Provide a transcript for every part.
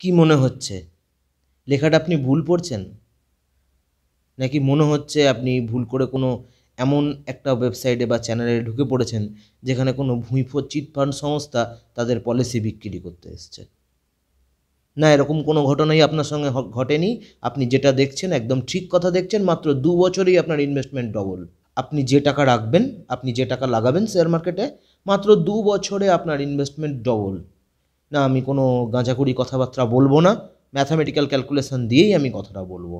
কি মনে হচ্ছে লেখাটা আপনি ভুল পড়ছেন নাকি মনে হচ্ছে আপনি ভুল করে কোনো এমন একটা ওয়েবসাইটে বা চ্যানেলে ঢুকে পড়েছেন যেখানে কোনো ভূমিফোর চিটফান্ড সংস্থা তাদের পলিসি বিক্রি করতে এসছে না এরকম কোনো ঘটনাই আপনার সঙ্গে ঘটেনি আপনি যেটা দেখছেন একদম ঠিক কথা দেখছেন মাত্র দু বছরেই আপনার ইনভেস্টমেন্ট ডবল আপনি যে টাকা রাখবেন আপনি যে টাকা লাগাবেন শেয়ার মার্কেটে মাত্র দু বছরে আপনার ইনভেস্টমেন্ট ডবল না আমি কোনো গাঁজাকুড়ি কথাবার্তা বলবো না ম্যাথামেটিক্যাল ক্যালকুলেশন দিয়েই আমি কথাটা বলবো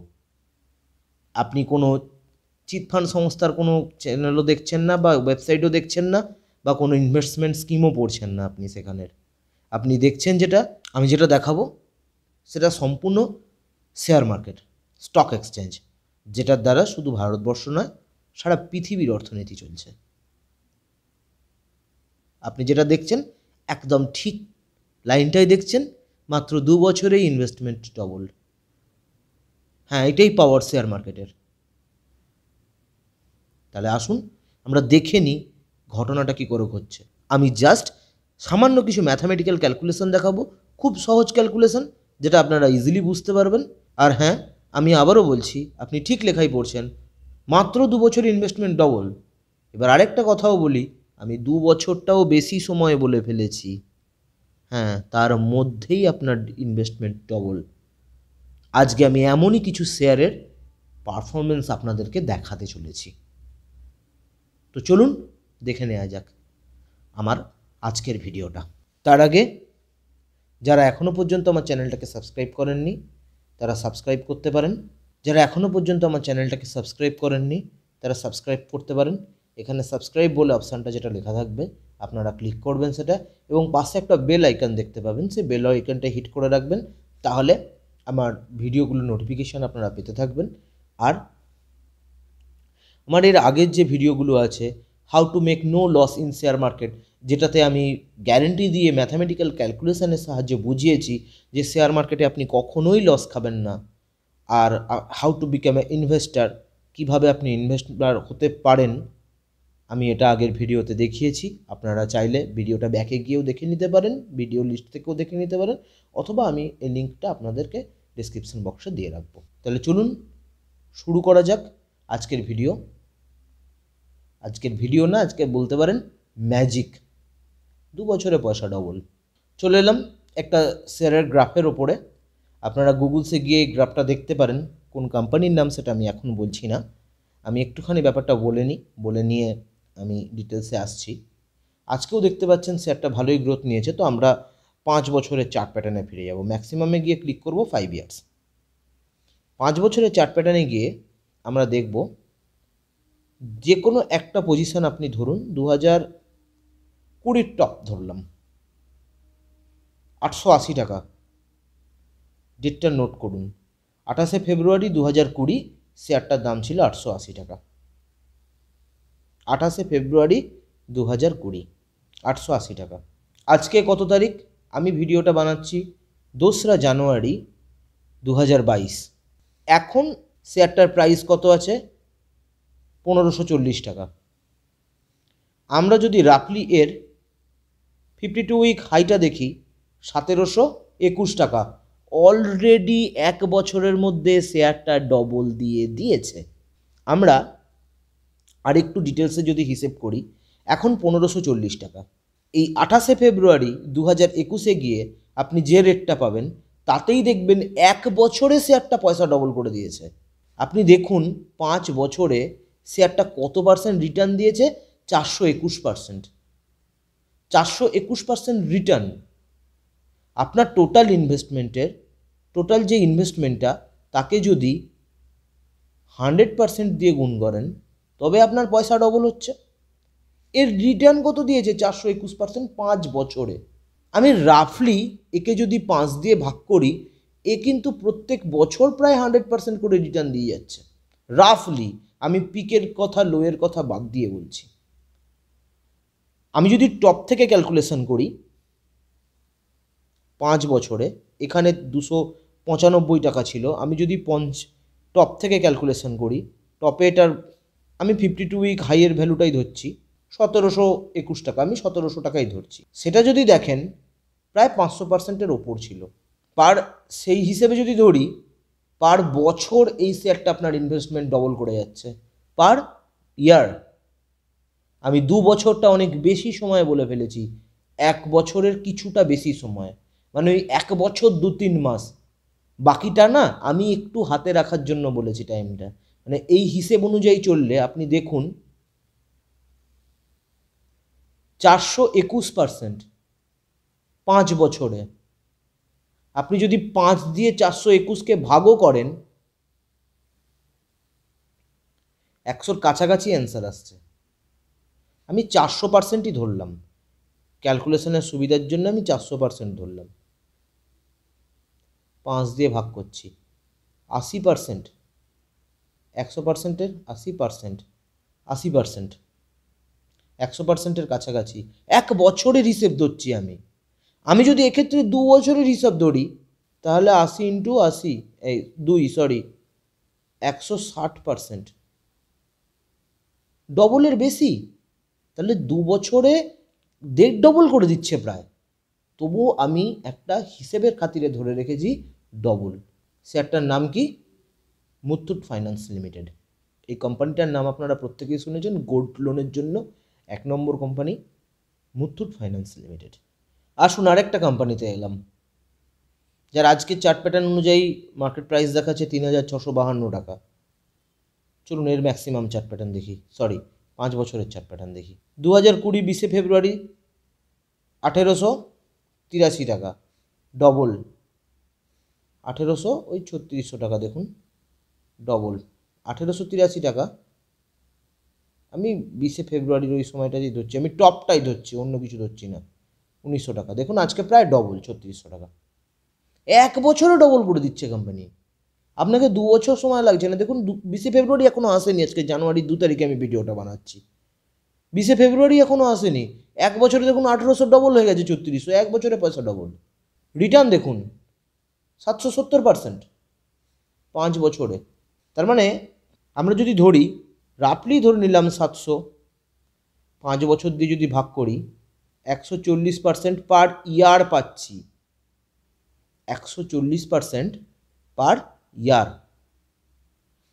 আপনি কোনো চিটফান্ড সংস্থার কোনো চ্যানেলও দেখছেন না বা ওয়েবসাইটও দেখছেন না বা কোনো ইনভেস্টমেন্ট স্কিমও পড়ছেন না আপনি সেখানের আপনি দেখছেন যেটা আমি যেটা দেখাবো সেটা সম্পূর্ণ শেয়ার মার্কেট স্টক এক্সচেঞ্জ যেটার দ্বারা শুধু ভারতবর্ষ নয় সারা পৃথিবীর অর্থনীতি চলছে আপনি যেটা দেখছেন একদম ঠিক লাইনটাই দেখছেন মাত্র দু বছরেই ইনভেস্টমেন্ট ডবল হ্যাঁ এটাই পাওয়ার শেয়ার মার্কেটের তাহলে আসুন আমরা দেখে নিই ঘটনাটা কী করে ঘটছে আমি জাস্ট সামান্য কিছু ম্যাথামেটিক্যাল ক্যালকুলেশন দেখাবো খুব সহজ ক্যালকুলেশন যেটা আপনারা ইজিলি বুঝতে পারবেন আর হ্যাঁ আমি আবারও বলছি আপনি ঠিক লেখাই পড়ছেন মাত্র দু বছর ইনভেস্টমেন্ট ডবল এবার আরেকটা কথাও বলি আমি দু বছরটাও বেশি সময় বলে ফেলেছি হ্যাঁ তার মধ্যেই আপনার ইনভেস্টমেন্ট ডবল আজকে আমি এমনই কিছু শেয়ারের পারফরমেন্স আপনাদেরকে দেখাতে চলেছি তো চলুন দেখে নেওয়া যাক আমার আজকের ভিডিওটা তার আগে যারা এখনও পর্যন্ত আমার চ্যানেলটাকে সাবস্ক্রাইব করেননি তারা সাবস্ক্রাইব করতে পারেন যারা এখনও পর্যন্ত আমার চ্যানেলটাকে সাবস্ক্রাইব করেননি তারা সাবস্ক্রাইব করতে পারেন এখানে সাবস্ক্রাইব বলে অপশানটা যেটা লেখা থাকবে আপনারা ক্লিক করবেন সেটা এবং পাশে একটা বেল আইকন দেখতে পাবেন সেই বেল আইকনটা হিট করে রাখবেন তাহলে আমার ভিডিওগুলো নোটিফিকেশান আপনারা পেতে থাকবেন আর আমার এর আগের যে ভিডিওগুলো আছে how to make no loss in share market যেটাতে আমি গ্যারেন্টি দিয়ে ম্যাথামেটিক্যাল ক্যালকুলেশানের সাহায্যে বুঝিয়েছি যে শেয়ার মার্কেটে আপনি কখনোই লস খাবেন না আর how to become a investor কীভাবে আপনি ইনভেস্টার হতে পারেন আমি এটা আগের ভিডিওতে দেখিয়েছি আপনারা চাইলে ভিডিওটা ব্যাকে গিয়েও দেখে নিতে পারেন ভিডিও লিস্ট থেকেও দেখে নিতে পারেন অথবা আমি এই লিঙ্কটা আপনাদেরকে ডিসক্রিপশন বক্সে দিয়ে রাখবো তাহলে চলুন শুরু করা যাক আজকের ভিডিও আজকের ভিডিও না আজকে বলতে পারেন ম্যাজিক দু বছরে পয়সা ডবল চলে এলাম একটা শেয়ারের গ্রাফের ওপরে আপনারা গুগলসে গিয়ে এই গ্রাফটা দেখতে পারেন কোন কোম্পানির নাম সেটা আমি এখন বলছি না আমি একটুখানি ব্যাপারটা বলে নিই বলে নিয়ে আমি ডিটেলসে আসছি আজকেও দেখতে পাচ্ছেন শেয়ারটা ভালোই গ্রোথ নিয়েছে তো আমরা পাঁচ বছরের চার্ট প্যাটার্নে ফিরে যাব ম্যাক্সিমামে গিয়ে ক্লিক করব ফাইভ ইয়ার্স পাঁচ বছরের চার্ট প্যাটার্নে গিয়ে আমরা দেখব যে কোনো একটা পজিশন আপনি ধরুন দু হাজার কুড়ির টপ ধরলাম আটশো আশি টাকা ডেটটা নোট করুন আঠাশে ফেব্রুয়ারি দু হাজার কুড়ি শেয়ারটার দাম ছিল আটশো আশি টাকা আঠাশে ফেব্রুয়ারি দু হাজার কুড়ি আটশো আশি টাকা আজকে কত তারিখ আমি ভিডিওটা বানাচ্ছি দোসরা জানুয়ারি দু হাজার বাইশ এখন শেয়ারটার প্রাইস কত আছে পনেরোশো চল্লিশ টাকা আমরা যদি রাফলি এর ফিফটি টু উইক হাইটা দেখি সতেরোশো একুশ টাকা অলরেডি এক বছরের মধ্যে শেয়ারটা ডবল দিয়ে দিয়েছে আমরা আর একটু ডিটেলসে যদি হিসেব করি এখন পনেরোশো চল্লিশ টাকা এই আঠাশে ফেব্রুয়ারি দু হাজার একুশে গিয়ে আপনি যে রেটটা পাবেন তাতেই দেখবেন এক বছরে শেয়ারটা পয়সা ডবল করে দিয়েছে আপনি দেখুন পাঁচ বছরে শেয়ারটা কত পার্সেন্ট রিটার্ন দিয়েছে চারশো একুশ পার্সেন্ট চারশো একুশ পার্সেন্ট রিটার্ন আপনার টোটাল ইনভেস্টমেন্টের টোটাল যে ইনভেস্টমেন্টটা তাকে যদি হান্ড্রেড পার্সেন্ট দিয়ে গুণ করেন তবে আপনার পয়সা ডবল হচ্ছে এর রিটার্ন কত দিয়েছে চারশো একুশ পার্সেন্ট পাঁচ বছরে আমি রাফলি একে যদি পাঁচ দিয়ে ভাগ করি এ কিন্তু প্রত্যেক বছর প্রায় হান্ড্রেড পার্সেন্ট করে রিটার্ন দিয়ে যাচ্ছে রাফলি আমি পিকের কথা লোয়ের কথা বাদ দিয়ে বলছি আমি যদি টপ থেকে ক্যালকুলেশন করি পাঁচ বছরে এখানে দুশো পঁচানব্বই টাকা ছিল আমি যদি পঞ্চ টপ থেকে ক্যালকুলেশন করি টপে এটার আমি ফিফটি টু উইক হাইয়ের ভ্যালুটাই ধরছি সতেরোশো একুশ টাকা আমি সতেরোশো টাকাই ধরছি সেটা যদি দেখেন প্রায় পাঁচশো পার্সেন্টের ওপর ছিল পার সেই হিসেবে যদি ধরি পার বছর এই শেয়ারটা আপনার ইনভেস্টমেন্ট ডবল করে যাচ্ছে পার ইয়ার আমি দু বছরটা অনেক বেশি সময় বলে ফেলেছি এক বছরের কিছুটা বেশি সময় মানে ওই এক বছর দু তিন মাস বাকিটা না আমি একটু হাতে রাখার জন্য বলেছি টাইমটা মানে এই হিসেব অনুযায়ী চললে আপনি দেখুন চারশো একুশ পার্সেন্ট পাঁচ বছরে আপনি যদি পাঁচ দিয়ে চারশো একুশকে ভাগও করেন একশোর কাছাকাছি অ্যান্সার আসছে আমি চারশো পার্সেন্টই ধরলাম ক্যালকুলেশনের সুবিধার জন্য আমি চারশো পার্সেন্ট ধরলাম পাঁচ দিয়ে ভাগ করছি আশি পার্সেন্ট একশো পার্সেন্টের আশি পার্সেন্ট আশি পার্সেন্ট একশো পার্সেন্টের কাছাকাছি এক বছরের হিসেব ধরছি আমি আমি যদি এক্ষেত্রে দু বছরের হিসাব ধরি তাহলে আশি ইন্টু আশি এই দুই সরি একশো ষাট পার্সেন্ট ডবলের বেশি তাহলে দু বছরে দেড় ডবল করে দিচ্ছে প্রায় তবুও আমি একটা হিসেবের খাতিরে ধরে রেখেছি ডবল সে একটার নাম কি মুথুট ফাইন্যান্স লিমিটেড এই কোম্পানিটার নাম আপনারা প্রত্যেকেই শুনেছেন গোল্ড লোনের জন্য এক নম্বর কোম্পানি মুথুট ফাইন্যান্স লিমিটেড আসুন আরেকটা কোম্পানিতে এলাম যার আজকে চার্ট প্যাটার্ন অনুযায়ী মার্কেট প্রাইস দেখাচ্ছে তিন হাজার ছশো বাহান্ন টাকা চলুন এর ম্যাক্সিমাম চার্ট প্যাটার্ন দেখি সরি পাঁচ বছরের চার্ট প্যাটার্ন দেখি দু হাজার কুড়ি বিশে ফেব্রুয়ারি আঠেরোশো তিরাশি টাকা ডবল আঠেরোশো ওই ছত্রিশশো টাকা দেখুন ডবল আঠেরোশো তিরাশি টাকা আমি বিশে ফেব্রুয়ারির ওই সময়টাতেই ধরছি আমি টপটাই ধরছি অন্য কিছু ধরছি না উনিশশো টাকা দেখুন আজকে প্রায় ডবল ছত্রিশশো টাকা এক বছরও ডবল করে দিচ্ছে কোম্পানি আপনাকে দু বছর সময় লাগছে না দেখুন বিশে ফেব্রুয়ারি এখনও আসেনি আজকে জানুয়ারি দু তারিখে আমি ভিডিওটা বানাচ্ছি বিশে ফেব্রুয়ারি এখনও আসেনি এক বছরে দেখুন আঠেরোশো ডবল হয়ে গেছে ছত্রিশশো এক বছরে পয়সা ডবল রিটার্ন দেখুন সাতশো সত্তর পার্সেন্ট পাঁচ বছরে তার মানে আমরা যদি ধরি রাফলি ধরে নিলাম সাতশো পাঁচ বছর দিয়ে যদি ভাগ করি একশো চল্লিশ পার্সেন্ট পার ইয়ার পাচ্ছি একশো চল্লিশ পার্সেন্ট পার ইয়ার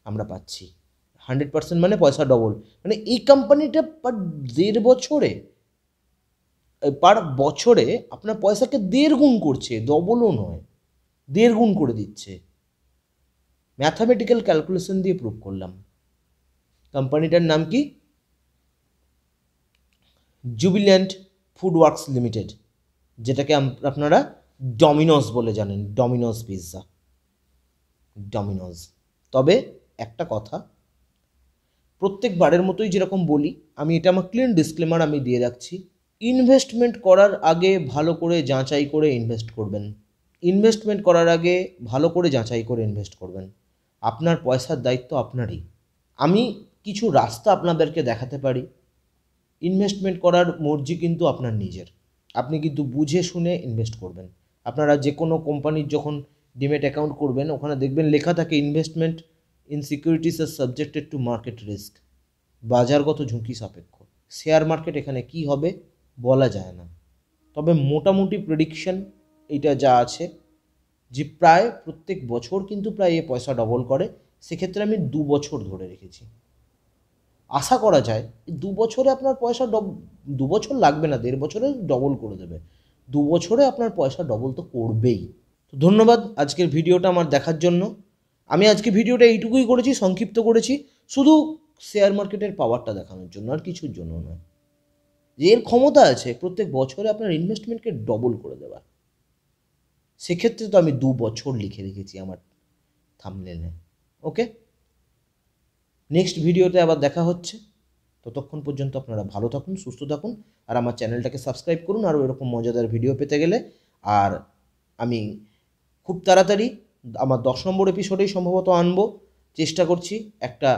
আমরা পাচ্ছি হান্ড্রেড পার্সেন্ট মানে পয়সা ডবল মানে এই কোম্পানিটা পার দেড় বছরে পার বছরে আপনার পয়সাকে দেড় গুণ করছে ডবলও নয় দেড় গুণ করে দিচ্ছে ম্যাথামেটিক্যাল ক্যালকুলেশন দিয়ে প্রুভ করলাম কোম্পানিটার নাম কি জুবিল্যান্ট ফুড ওয়ার্কস লিমিটেড যেটাকে আপনারা ডমিনোস বলে জানেন ডমিনোস পিৎজা ডমিনোস তবে একটা কথা প্রত্যেকবারের মতোই যেরকম বলি আমি এটা আমার ক্লিন ডিসক্লেমার আমি দিয়ে রাখছি ইনভেস্টমেন্ট করার আগে ভালো করে যাচাই করে ইনভেস্ট করবেন ইনভেস্টমেন্ট করার আগে ভালো করে যাচাই করে ইনভেস্ট করবেন আপনার পয়সার দায়িত্ব আপনারই আমি কিছু রাস্তা আপনাদেরকে দেখাতে পারি ইনভেস্টমেন্ট করার মর্জি কিন্তু আপনার নিজের আপনি কিন্তু বুঝে শুনে ইনভেস্ট করবেন আপনারা যে কোনো কোম্পানির যখন ডিমেট অ্যাকাউন্ট করবেন ওখানে দেখবেন লেখা থাকে investment in securities are subjected to market risk বাজারগত ঝুঁকি সাপেক্ষ শেয়ার মার্কেট এখানে কি হবে বলা যায় না তবে মোটামুটি প্রেডিকশন এটা যা আছে যে প্রায় প্রত্যেক বছর কিন্তু প্রায় এ পয়সা ডবল করে সেক্ষেত্রে আমি দু বছর ধরে রেখেছি আশা করা যায় দু বছরে আপনার পয়সা ডব দু বছর লাগবে না দেড় বছরে ডবল করে দেবে দু বছরে আপনার পয়সা ডবল তো করবেই তো ধন্যবাদ আজকের ভিডিওটা আমার দেখার জন্য আমি আজকে ভিডিওটা এইটুকুই করেছি সংক্ষিপ্ত করেছি শুধু শেয়ার মার্কেটের পাওয়ারটা দেখানোর জন্য আর কিছুর জন্য নয় এর ক্ষমতা আছে প্রত্যেক বছরে আপনার ইনভেস্টমেন্টকে ডবল করে দেওয়ার সেক্ষেত্রে তো আমি দু বছর লিখে রেখেছি আমার থামলেনে ওকে নেক্সট ভিডিওতে আবার দেখা হচ্ছে ততক্ষণ পর্যন্ত আপনারা ভালো থাকুন সুস্থ থাকুন আর আমার চ্যানেলটাকে সাবস্ক্রাইব করুন আরও এরকম মজাদার ভিডিও পেতে গেলে আর আমি খুব তাড়াতাড়ি আমার দশ নম্বর এপিসোডেই সম্ভবত আনবো চেষ্টা করছি একটা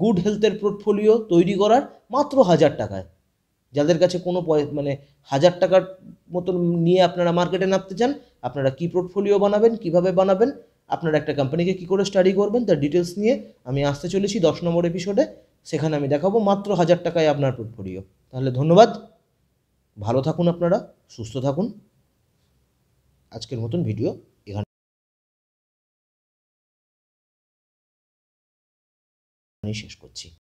গুড হেলথের পোর্টফোলিও তৈরি করার মাত্র হাজার টাকায় যাদের কাছে কোনো মানে হাজার টাকার মতন নিয়ে আপনারা মার্কেটে নামতে চান আপনারা কী পোর্টফোলিও বানাবেন কিভাবে বানাবেন আপনারা একটা কোম্পানিকে কী করে স্টাডি করবেন তার ডিটেলস নিয়ে আমি আসতে চলেছি দশ নম্বর এপিসোডে সেখানে আমি দেখাবো মাত্র হাজার টাকায় আপনার পোর্টফোলিও তাহলে ধন্যবাদ ভালো থাকুন আপনারা সুস্থ থাকুন আজকের মতন ভিডিও এখানে শেষ করছি